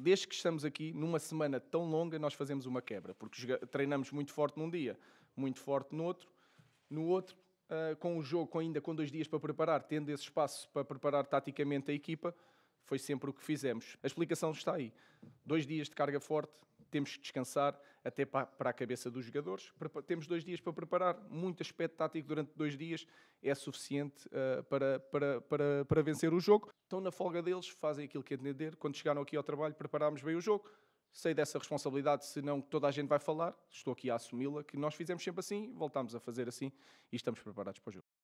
desde que estamos aqui, numa semana tão longa, nós fazemos uma quebra, porque treinamos muito forte num dia, muito forte no outro, no outro, uh, com o jogo com ainda com dois dias para preparar, tendo esse espaço para preparar taticamente a equipa, foi sempre o que fizemos. A explicação está aí. Dois dias de carga forte, temos que descansar até para a cabeça dos jogadores. Temos dois dias para preparar, muito aspecto tático durante dois dias é suficiente uh, para, para, para, para vencer o jogo. Estão na folga deles, fazem aquilo que é entender. Quando chegaram aqui ao trabalho, preparámos bem o jogo. Sei dessa responsabilidade, senão toda a gente vai falar. Estou aqui a assumi-la, que nós fizemos sempre assim, voltámos a fazer assim e estamos preparados para o jogo.